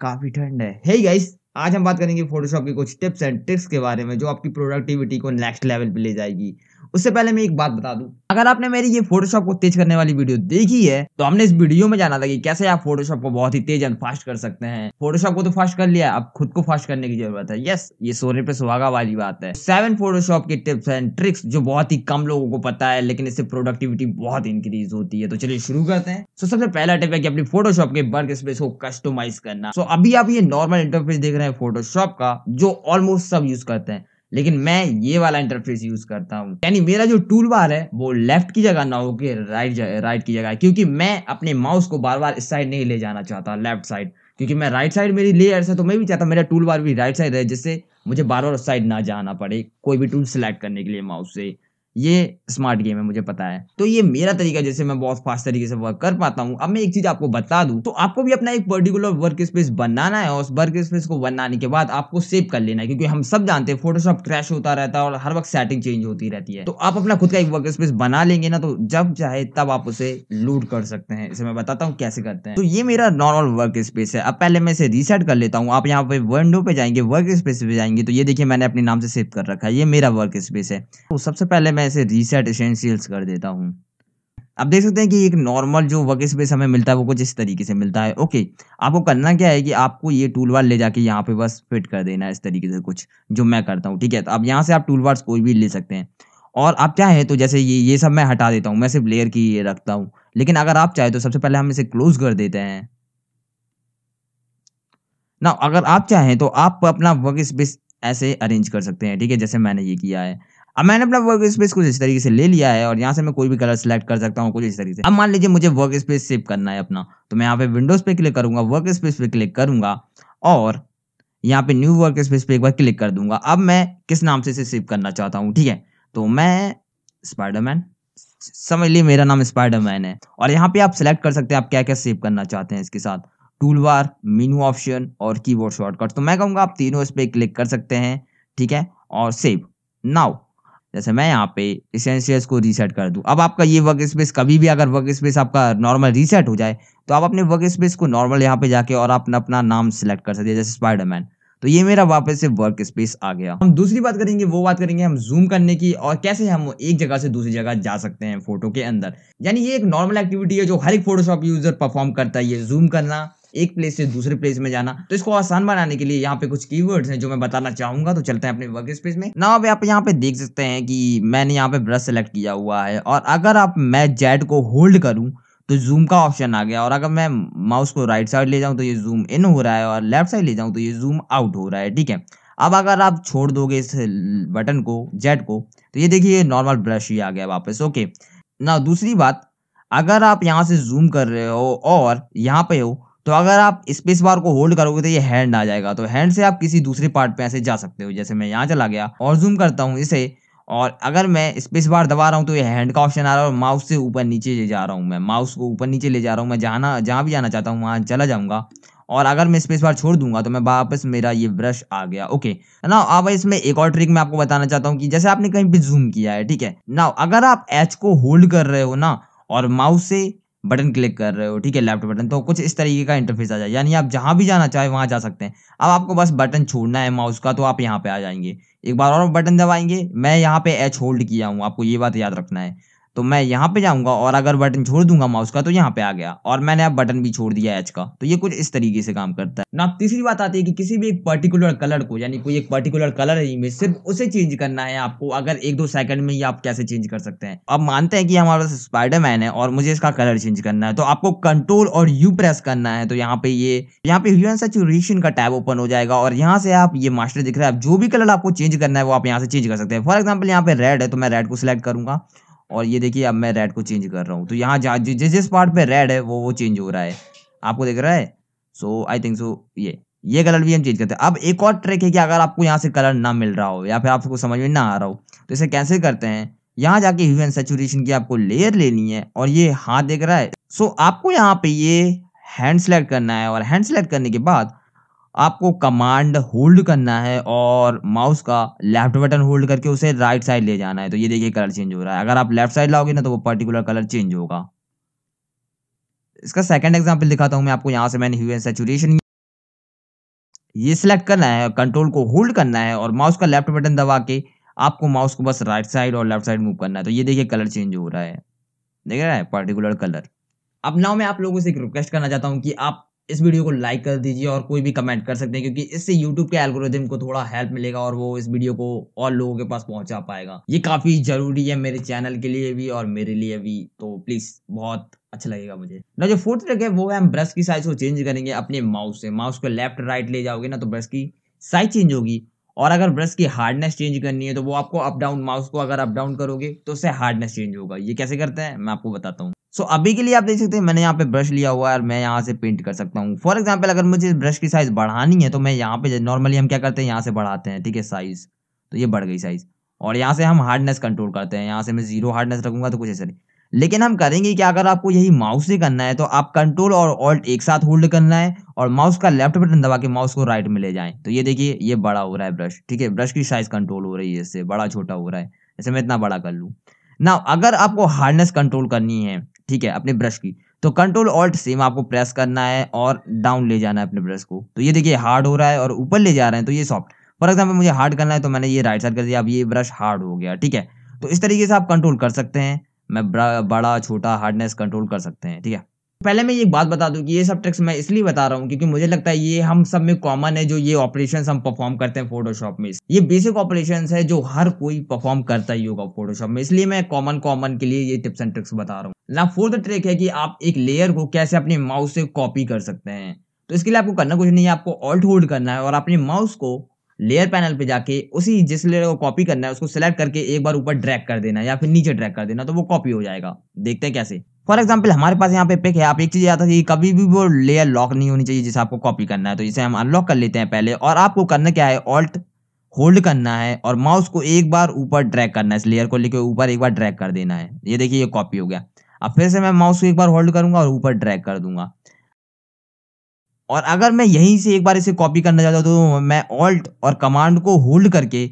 काफी ठंड है हे hey गाइस आज हम बात करेंगे फोटोशॉप के कुछ टिप्स एंड ट्रिक्स के बारे में जो आपकी प्रोडक्टिविटी को नेक्स्ट लेवल पे ले जाएगी उससे पहले मैं एक बात बता दूं अगर आपने मेरी ये फोटोशॉप को तेज करने वाली वीडियो देखी है तो हमने इस वीडियो में जाना था कि कैसे आप फोटोशॉप को बहुत ही तेज एंड फास्ट कर सकते हैं फोटोशॉप को तो फास्ट कर लिया अब खुद को फास्ट करने की जरूरत है यस ये सोने पे सुहागा वाली बात है सेवन फोटोशॉप की टिप्स एंड ट्रिक्स जो बहुत ही कम लोगों को पता है लेकिन इससे प्रोडक्टिविटी बहुत इंक्रीज होती है तो चलिए शुरू करते हैं सो सबसे पहला टिप है कि अपनी फोटोशॉप के वर्क स्पेस को कस्टमाइज करना सो अभी आप ये नॉर्मल इंटरफेस देख रहे हैं फोटोशॉप का जो ऑलमोस्ट सब यूज करते हैं लेकिन मैं ये वाला इंटरफेस यूज करता हूँ यानी मेरा जो टूल बार है वो लेफ्ट की जगह ना होकर राइट राइट की जगह क्योंकि मैं अपने माउस को बार बार इस साइड नहीं ले जाना चाहता लेफ्ट साइड क्योंकि मैं राइट साइड मेरी ले है तो मैं भी चाहता मेरा टूल बार भी राइट साइड रहे जिससे मुझे बार बार उस साइड ना जाना पड़े कोई भी टूल सेलेक्ट करने के लिए माउस से ये स्मार्ट गेम है मुझे पता है तो ये मेरा तरीका जैसे मैं बहुत फास्ट तरीके से वर्क कर पाता हूँ अब मैं एक चीज आपको बता दूं तो आपको भी अपना एक पर्टिकुलर वर्क स्पेस बनाना है और उस वर्क स्पेस को बनाने के बाद आपको सेव कर लेना है क्योंकि हम सब जानते हैं फोटोशॉप क्रैश होता रहता है और हर वक्त सेटिंग चेंज होती रहती है तो आप अपना खुद का एक वर्क स्पेस बना लेंगे ना तो जब चाहे तब आप उसे लूट कर सकते हैं इसे मैं बताता हूँ कैसे करते हैं तो ये मेरा नॉर्मल वर्क स्पेस है अब पहले मैं इसे रीसेट कर लेता हूँ आप यहाँ पे विंडो पे जाएंगे वर्क स्पेस पे जाएंगे तो ये देखिए मैंने अपने नाम से सेव कर रखा है ये मेरा वर्क स्पेस है तो सबसे पहले मैं इसे रीसेट एसेंशियल्स कर देता हूँ आप देख सकते हैं कि एक नॉर्मल जो वर्क स्पेस हमें मिलता है वो कुछ इस तरीके से मिलता है ओके आपको करना क्या है कि आपको ये टूल बार ले जाके यहाँ पे बस फिट कर देना है इस तरीके से कुछ जो मैं करता हूँ ठीक है तो अब यहाँ से आप टूल बार्स कोई भी ले सकते हैं और आप क्या है तो जैसे ये ये सब मैं हटा देता हूँ मैं सिर्फ लेयर की ये रखता हूँ लेकिन अगर आप चाहे तो सबसे पहले हम इसे क्लोज कर देते हैं ना अगर आप चाहें तो आप अपना वर्क स्पेस ऐसे अरेंज कर सकते हैं ठीक है जैसे मैंने ये किया है अब मैंने अपना वर्क स्पेस कुछ इस तरीके से ले लिया है और यहाँ से मैं कोई भी कलर सेलेक्ट कर सकता हूँ कुछ इस तरीके से अब मान लीजिए मुझे वर्क स्पेस सेव करना है अपना तो मैं यहाँ पे विंडोज पे क्लिक करूंगा वर्क स्पेस पे क्लिक करूंगा और यहाँ पे न्यू वर्क स्पेस पे एक बार क्लिक कर दूंगा अब मैं किस नाम से इसे सेव करना चाहता हूँ ठीक है तो मैं स्पाइडरमैन समझ लिए मेरा नाम स्पाइडरमैन है और यहाँ पे आप सिलेक्ट कर सकते हैं आप क्या क्या सेव करना चाहते हैं इसके साथ टूल बार मीनू ऑप्शन और कीबोर्ड शॉर्टकट तो मैं कहूंगा आप तीनों इस पर क्लिक कर सकते हैं ठीक है और सेव नाउ जैसे मैं यहाँ पे इसेंशियस को रीसेट कर दूँ अब आपका ये वर्क स्पेस कभी भी अगर वर्क स्पेस आपका नॉर्मल रीसेट हो जाए तो आप अपने वर्क स्पेस को नॉर्मल यहाँ पे जाके और आप अपना नाम सिलेक्ट कर सकते हैं जैसे स्पाइडरमैन तो ये मेरा वापस से वर्क स्पेस आ गया हम दूसरी बात करेंगे वो बात करेंगे हम जूम करने की और कैसे हम एक जगह से दूसरी जगह जा सकते हैं फोटो के अंदर यानी ये एक नॉर्मल एक्टिविटी है जो हर एक फोटोशॉप यूजर परफॉर्म करता है ये जूम करना एक प्लेस से दूसरे प्लेस में जाना तो इसको आसान बनाने के लिए यहाँ पे कुछ की हैं जो मैं बताना चाहूंगा तो चलते हैं अपने वर्क स्पेस में ना अब आप यहाँ पे देख सकते हैं कि मैंने यहाँ पे ब्रश सेलेक्ट किया हुआ है और अगर आप मैं जेड को होल्ड करूँ तो जूम का ऑप्शन आ गया और अगर मैं माउस को राइट साइड ले जाऊँ तो ये जूम इन हो रहा है और लेफ्ट साइड ले जाऊँ तो ये जूम आउट हो रहा है ठीक है अब अगर आप छोड़ दोगे इस बटन को जेड को तो ये देखिए नॉर्मल ब्रश ही आ गया वापस ओके ना दूसरी बात अगर आप यहाँ से जूम कर रहे हो और यहाँ पे हो तो अगर आप स्पेस बार को होल्ड करोगे तो ये हैंड आ जाएगा तो हैंड से आप किसी दूसरे पार्ट पे ऐसे जा सकते हो जैसे मैं यहाँ चला गया और जूम करता हूँ इसे और अगर मैं स्पेस बार दबा रहा हूँ तो ये हैंड का ऑप्शन आ रहा है और माउस से ऊपर नीचे ले जा रहा हूँ मैं माउस को ऊपर नीचे ले जा रहा हूँ मैं जहाँ जहाँ भी जाना चाहता हूँ वहाँ चला जाऊँगा और अगर मैं स्पेस बार छोड़ दूंगा तो मैं वापस मेरा ये ब्रश आ गया ओके ना अब इसमें एक और ट्रिक मैं आपको बताना चाहता हूँ कि जैसे आपने कहीं पर जूम किया है ठीक है ना अगर आप एच को होल्ड कर रहे हो ना और माउस से बटन क्लिक कर रहे हो ठीक है लेफ्ट बटन तो कुछ इस तरीके का इंटरफेस आ जाए यानी आप जहाँ भी जाना चाहे वहाँ जा सकते हैं अब आपको बस बटन छोड़ना है माउस का तो आप यहाँ पे आ जाएंगे एक बार और बटन दबाएंगे मैं यहाँ पे एच होल्ड किया हूँ आपको ये बात याद रखना है तो मैं यहाँ पे जाऊंगा और अगर बटन छोड़ दूंगा माउस का तो यहाँ पे आ गया और मैंने अब बटन भी छोड़ दिया एच का तो ये कुछ इस तरीके से काम करता है ना तीसरी बात आती है कि किसी भी एक पर्टिकुलर कलर को यानी कोई एक पर्टिकुलर कलर है इमेज सिर्फ उसे चेंज करना है आपको अगर एक दो सेकंड में ही आप कैसे चेंज कर सकते हैं अब मानते हैं कि हमारे पास स्पाइडरमैन है और मुझे इसका कलर चेंज करना है तो आपको कंट्रोल और यू प्रेस करना है तो यहाँ पे ये यहाँ पे ह्यूमन सेचुरेशन का टैब ओपन हो जाएगा और यहाँ से आप ये मास्टर दिख रहा है जो भी कलर आपको चेंज करना है वो आप यहाँ से चेंज कर सकते हैं फॉर एग्जाम्पल यहाँ पे रेड है तो मैं रेड को सिलेक्ट करूंगा और ये देखिए अब मैं रेड को चेंज कर रहा हूँ तो यहाँ जिस जिस पार्ट पे रेड है वो वो चेंज हो रहा है आपको देख रहा है सो आई थिंक सो ये ये कलर भी हम चेंज करते हैं अब एक और ट्रिक है कि अगर आपको यहाँ से कलर ना मिल रहा हो या फिर आपको समझ में ना आ रहा हो तो इसे कैंसिल करते हैं यहाँ जाके ह्यूमन सेचुरेशन की आपको लेयर लेनी है और ये हाथ देख रहा है सो आपको यहाँ पे ये हैंड सेलेक्ट करना है और हैंड सेलेक्ट करने के बाद आपको कमांड होल्ड करना है और माउस का लेफ्ट बटन होल्ड करके उसे राइट साइड ले जाना है तो ये देखिए कलर चेंज हो रहा है अगर आप लेफ्ट साइड लाओगे ना तो वो पर्टिकुलर कलर चेंज होगा इसका सेकंड एग्जांपल दिखाता हूं मैं आपको यहां से मैंने ह्यू एंड सेचुरेशन ये सिलेक्ट करना है कंट्रोल को होल्ड करना है और माउस का लेफ्ट बटन दबा के आपको माउस को बस राइट साइड और लेफ्ट साइड मूव करना है तो ये देखिए कलर चेंज हो रहा है देख रहा है पर्टिकुलर कलर अब नाउ मैं आप लोगों से एक रिक्वेस्ट करना चाहता हूँ कि आप इस वीडियो को लाइक कर दीजिए और कोई भी कमेंट कर सकते हैं क्योंकि इससे यूट्यूब के एल्गोरिदम को थोड़ा हेल्प मिलेगा और वो इस वीडियो को और लोगों के पास पहुंचा पाएगा ये काफ़ी ज़रूरी है मेरे चैनल के लिए भी और मेरे लिए भी तो प्लीज़ बहुत अच्छा लगेगा मुझे ना जो फोर्थ ट्रिक है वो है हम ब्रश की साइज को चेंज करेंगे अपने माउस से माउस को लेफ्ट राइट ले जाओगे ना तो ब्रश की साइज चेंज होगी और अगर ब्रश की हार्डनेस चेंज करनी है तो वो आपको अप डाउन माउस को अगर अप डाउन करोगे तो उससे हार्डनेस चेंज होगा ये कैसे करते हैं मैं आपको बताता हूँ सो so, अभी के लिए आप देख सकते हैं मैंने यहाँ पे ब्रश लिया हुआ है और मैं यहाँ से पेंट कर सकता हूँ फॉर एग्जाम्पल अगर मुझे ब्रश की साइज़ बढ़ानी है तो मैं यहाँ पे नॉर्मली हम क्या करते हैं यहाँ से बढ़ाते हैं ठीक है साइज़ तो ये बढ़ गई साइज़ और यहाँ से हम हार्डनेस कंट्रोल करते हैं यहाँ से मैं जीरो हार्डनेस रखूंगा तो कुछ ऐसा नहीं लेकिन हम करेंगे कि अगर आपको यही माउस से करना है तो आप कंट्रोल और ऑल्ट एक साथ होल्ड करना है और माउस का लेफ्ट बटन दबा के माउस को राइट में ले जाए तो ये देखिए ये बड़ा हो रहा है ब्रश ठीक है ब्रश की साइज कंट्रोल हो रही है इससे बड़ा छोटा हो रहा है जैसे मैं इतना बड़ा कर लूँ ना अगर आपको हार्डनेस कंट्रोल करनी है ठीक है अपने ब्रश की तो कंट्रोल ऑल्ट सेम आपको प्रेस करना है और डाउन ले जाना है अपने ब्रश को तो ये देखिए हार्ड हो रहा है और ऊपर ले जा रहे हैं तो ये सॉफ्ट फॉर एग्जाम्पल मुझे हार्ड करना है तो मैंने ये राइट साइड कर दिया अब ये ब्रश हार्ड हो गया ठीक है तो इस तरीके से आप कंट्रोल कर सकते हैं मैं बड़ा छोटा हार्डनेस कंट्रोल कर सकते हैं ठीक है पहले मैं ये बात बता दूं कि ये सब ट्रिक्स मैं इसलिए बता रहा हूँ क्योंकि मुझे लगता है ये हम सब में कॉमन है जो ये ऑपरेशन हम परफॉर्म करते हैं फोटोशॉप में ये बेसिक ऑपरेशन है जो हर कोई परफॉर्म करता ही होगा फोटोशॉप में इसलिए मैं कॉमन कॉमन के लिए ये टिप्स एंड ट्रिक्स बता रहा हूँ ना फोर्थ ट्रिक है कि आप एक लेयर को कैसे अपने माउस से कॉपी कर सकते हैं तो इसके लिए आपको करना कुछ नहीं है आपको ऑल्ट होल्ड करना है और अपने माउस को लेयर पैनल पे जाके उसी जिस लेयर को कॉपी करना है उसको सिलेक्ट करके एक बार ऊपर ड्रैग कर देना या फिर नीचे ड्रैग कर देना तो वो कॉपी हो जाएगा देखते हैं कैसे फॉर एग्जाम्पल हमारे पास यहाँ पे पिक है आप एक चीज याद रखिए कभी भी वो लेयर लॉक नहीं होनी चाहिए जिसे आपको कॉपी करना है तो इसे हम अनलॉक कर लेते हैं पहले और आपको करना क्या है ऑल्ट होल्ड करना है और माउस को एक बार ऊपर ड्रैग करना है इस लेयर को लेकर ऊपर एक बार ड्रैग कर देना है ये देखिए ये कॉपी हो गया अब फिर से मैं माउस को एक बार होल्ड करूंगा और ऊपर ड्रैग कर दूंगा और अगर मैं यहीं से एक बार इसे कॉपी करना चाहता हूँ तो मैं ऑल्ट और कमांड को होल्ड करके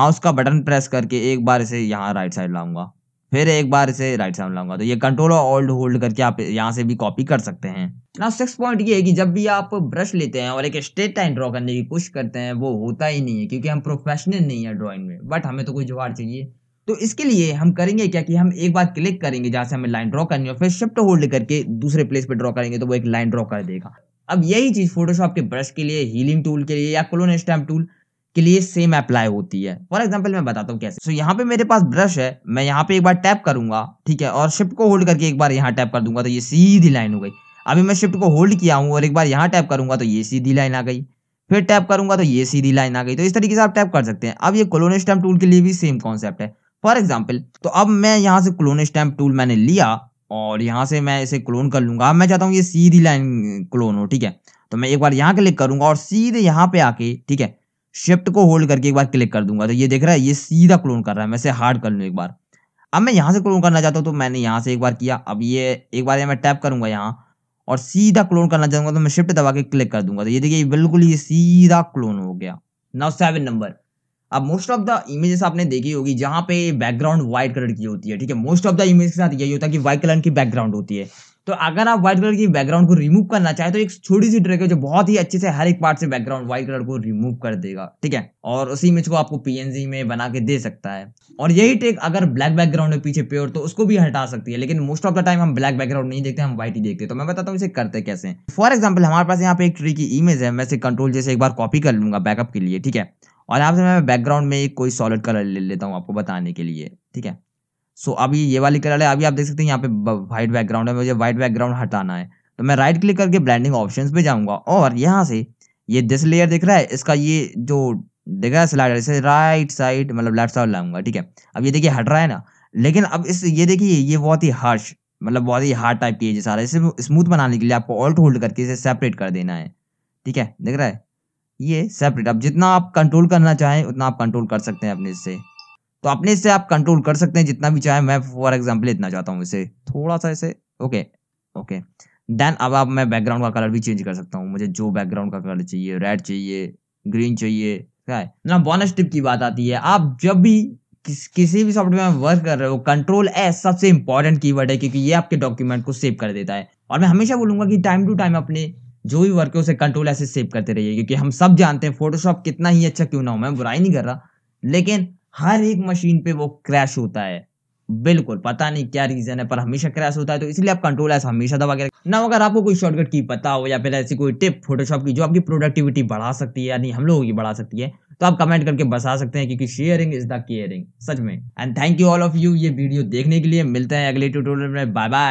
माउस का बटन प्रेस करके एक बार इसे यहाँ राइट साइड लाऊंगा फिर एक बार इसे राइट साइड लाऊंगा तो ये कंट्रोल और ऑल्ट होल्ड करके आप यहाँ से भी कॉपी कर सकते हैं ना सिक्स पॉइंट ये है कि जब भी आप ब्रश लेते हैं और एक स्ट्रेट लाइन ड्रॉ करने की कोशिश करते हैं वो होता ही नहीं है क्योंकि हम प्रोफेशनल नहीं है ड्रॉइंग में बट हमें तो कोई जुगाड़ चाहिए तो इसके लिए हम करेंगे क्या कि हम एक बार क्लिक करेंगे जहाँ से हमें लाइन ड्रॉ करनी है फिर शिफ्ट होल्ड करके दूसरे प्लेस पे ड्रॉ करेंगे तो वो एक लाइन ड्रॉ कर देगा अब यही चीज़ फोटोशॉप के ब्रश के लिए हीलिंग टूल के लिए या क्लोन स्टैम्प टूल के लिए सेम अप्लाई होती है फॉर एग्जाम्पल मैं बताता हूँ कैसे सो so, यहाँ पे मेरे पास ब्रश है मैं यहाँ पे एक बार टैप करूंगा ठीक है और शिफ्ट को होल्ड करके एक बार यहाँ टैप कर दूंगा तो ये सीधी लाइन हो गई अभी मैं शिफ्ट को होल्ड किया हूँ और एक बार यहाँ टैप करूंगा तो ये सीधी लाइन आ गई फिर टैप करूंगा तो ये सीधी लाइन आ गई तो इस तरीके से आप टैप कर सकते हैं अब ये क्लोन स्टैम्प टूल के लिए भी सेम कॉन्सेप्ट है फॉर एग्जाम्पल तो अब मैं यहाँ से क्लोन स्टैम्प टूल मैंने लिया और यहाँ से मैं इसे क्लोन कर लूंगा अब मैं चाहता हूँ ये सीधी लाइन क्लोन हो ठीक है तो मैं एक बार यहाँ क्लिक करूंगा और सीधे यहाँ पे आके ठीक है शिफ्ट को होल्ड करके एक बार क्लिक कर दूंगा तो ये देख रहा है ये सीधा क्लोन कर रहा है मैं इसे हार्ड कर लूँ एक बार अब मैं यहाँ से क्लोन करना चाहता हूँ तो मैंने यहाँ से एक बार किया अब ये एक बार ये मैं टैप करूँगा यहाँ और सीधा क्लोन करना चाहूँगा तो मैं शिफ्ट दबा के क्लिक कर दूंगा तो ये देखिए बिल्कुल ये सीधा क्लोन हो गया नाउ सेवन नंबर अब मोस्ट ऑफ द इमेजेस आपने देखी होगी जहाँ पे बैकग्राउंड व्हाइट कलर की होती है ठीक है मोस्ट ऑफ द इमेज के साथ यही होता है कि व्हाइट कलर की बैकग्राउंड होती है तो अगर आप व्हाइट कलर की बैकग्राउंड को रिमूव करना चाहे तो एक छोटी सी ट्रिक है जो बहुत ही अच्छे से हर एक पार्ट से बैकग्राउंड व्हाइट कलर को रिमूव कर देगा ठीक है और उसी इमेज को आपको पीएनजी में बना के दे सकता है और यही ट्रिक अगर ब्लैक बैकग्राउंड है पीछे प्योर तो उसको भी हटा सकती है लेकिन मोस्ट ऑफ द टाइम हम ब्लैक बैकग्राउंड नहीं देखते हम व्हाइट ही देखते तो मैं बताता हूँ इसे करते कैसे फॉर एग्जाम्पल हमारे पास यहाँ पे एक ट्री की इमेज है मैं इसे कंट्रोल जैसे एक बार कॉपी कर लूंगा बैकअप के लिए ठीक है और यहाँ से मैं बैकग्राउंड में एक कोई सॉलिड कलर ले लेता हूँ आपको बताने के लिए ठीक है सो so, अभी ये वाली कलर है अभी आप देख सकते हैं यहाँ पे व्हाइट बैकग्राउंड है मुझे व्हाइट बैकग्राउंड हटाना है तो मैं राइट क्लिक करके ब्रांडिंग ऑप्शन पे जाऊंगा और यहाँ से ये दिस लेयर दिख रहा है इसका ये जो दिख रहा है स्लाइडर इसे राइट साइड मतलब लेफ्ट साइड लाऊंगा ठीक है अब ये देखिए हट रहा है ना लेकिन अब इस ये देखिए ये बहुत ही हार्श मतलब बहुत ही हार्ड टाइप की है सारा इसे स्मूथ बनाने के लिए आपको ऑल्ट होल्ड करके इसे सेपरेट कर देना है ठीक है दिख रहा है ये सेपरेट अब जितना आप कंट्रोल करना चाहें उतना आप कंट्रोल कर सकते हैं अपने इससे तो अपने से आप कंट्रोल कर सकते हैं जितना भी चाहे मैं फॉर एग्जाम्पल इतना चाहता हूँ इसे थोड़ा सा इसे ओके ओके देन अब आप मैं बैकग्राउंड का कलर भी चेंज कर सकता हूँ मुझे जो बैकग्राउंड का कलर चाहिए रेड चाहिए ग्रीन चाहिए क्या है ना बोनस टिप की बात आती है आप जब भी किस, किसी भी सॉफ्टवेयर में वर्क कर रहे हो कंट्रोल एस सबसे इंपॉर्टेंट की है क्योंकि ये आपके डॉक्यूमेंट को सेव कर देता है और मैं हमेशा बोलूंगा कि टाइम टू टाइम अपने जो भी वर्क है उसे कंट्रोल ऐसे सेव करते रहिए क्योंकि हम सब जानते हैं फोटोशॉप कितना ही अच्छा क्यों ना हो मैं बुराई नहीं कर रहा लेकिन हर एक मशीन पे वो क्रैश होता है बिल्कुल पता नहीं क्या रीजन है पर हमेशा क्रैश होता है तो इसलिए आप कंट्रोल ऐसा हमेशा दबा के ना अगर आपको कोई शॉर्टकट की पता हो या फिर ऐसी कोई टिप फोटोशॉप की जो आपकी प्रोडक्टिविटी बढ़ा सकती है यानी हम लोगों की बढ़ा सकती है तो आप कमेंट करके बता सकते हैं क्योंकि शेयरिंग इज द केयरिंग सच में and thank you all of you ये वीडियो देखने के लिए मिलते हैं अगले ट्यूटोरियल में बाय बाय